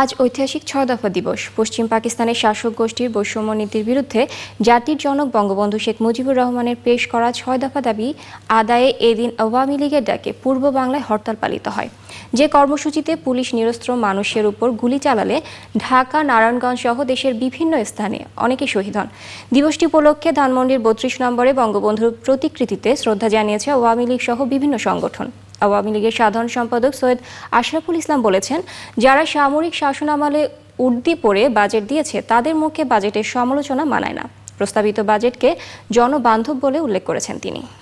আজ ঐতিহাসিক ছয় দফা দিবস পশ্চিম পাকিস্তানের শাসক গোষ্ঠীর বৈষম্য নীতির বিরুদ্ধে জাতির জনক বঙ্গবন্ধু শেখ মুজিবুর রহমানের পেশ করা ছয় দফা দাবি আদায়ে এদিন আওয়ামী লীগের ডাকে পূর্ব বাংলায় হরতাল পালিত হয় যে কর্মসূচিতে পুলিশ নিরস্ত্র মানুষের উপর গুলি চালালে ঢাকা নারায়ণগঞ্জ সহ দেশের বিভিন্ন স্থানে অনেকে শহীদ হন দিবসটি উপলক্ষে ধানমন্ডির বত্রিশ নম্বরে বঙ্গবন্ধুর প্রতিকৃতিতে শ্রদ্ধা জানিয়েছে আওয়ামী লীগ সহ বিভিন্ন সংগঠন আওয়ামী লীগের সাধারণ সম্পাদক সৈয়দ আশরাফুল ইসলাম বলেছেন যারা সামরিক শাসন আমলে উর্দি পরে বাজেট দিয়েছে তাদের মুখে বাজেটের সমালোচনা মানায় না প্রস্তাবিত বাজেটকে জনবান্ধব বলে উল্লেখ করেছেন তিনি